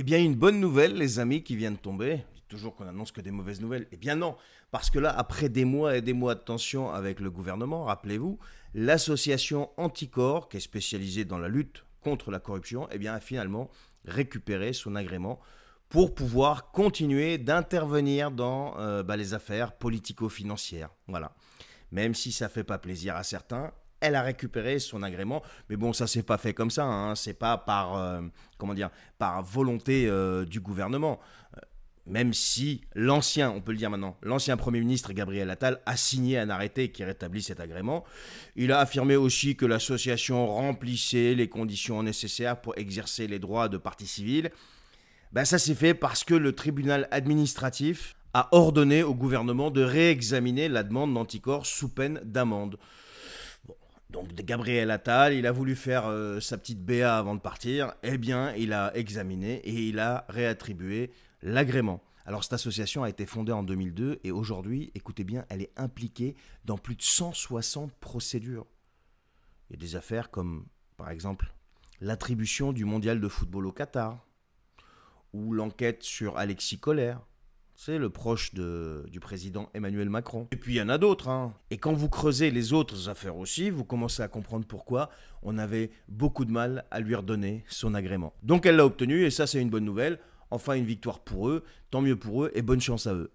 Eh bien, une bonne nouvelle, les amis, qui vient de tomber. Toujours qu'on annonce que des mauvaises nouvelles. Eh bien non, parce que là, après des mois et des mois de tension avec le gouvernement, rappelez-vous, l'association Anticor, qui est spécialisée dans la lutte contre la corruption, eh bien, a finalement récupéré son agrément pour pouvoir continuer d'intervenir dans euh, bah, les affaires politico-financières. Voilà. Même si ça ne fait pas plaisir à certains, elle a récupéré son agrément. Mais bon, ça s'est pas fait comme ça. Hein. C'est pas par euh, comment dire par volonté euh, du gouvernement. Euh, même si l'ancien, on peut le dire maintenant, l'ancien Premier ministre Gabriel Attal a signé un arrêté qui rétablit cet agrément. Il a affirmé aussi que l'association remplissait les conditions nécessaires pour exercer les droits de partie civile. Ben ça s'est fait parce que le tribunal administratif a ordonné au gouvernement de réexaminer la demande d'anticorps sous peine d'amende donc Gabriel Attal, il a voulu faire euh, sa petite BA avant de partir, eh bien il a examiné et il a réattribué l'agrément. Alors cette association a été fondée en 2002 et aujourd'hui, écoutez bien, elle est impliquée dans plus de 160 procédures. Il y a des affaires comme, par exemple, l'attribution du mondial de football au Qatar, ou l'enquête sur Alexis Collère, c'est le proche du président Emmanuel Macron. Et puis il y en a d'autres. Hein. Et quand vous creusez les autres affaires aussi, vous commencez à comprendre pourquoi on avait beaucoup de mal à lui redonner son agrément. Donc elle l'a obtenu et ça c'est une bonne nouvelle. Enfin une victoire pour eux, tant mieux pour eux et bonne chance à eux.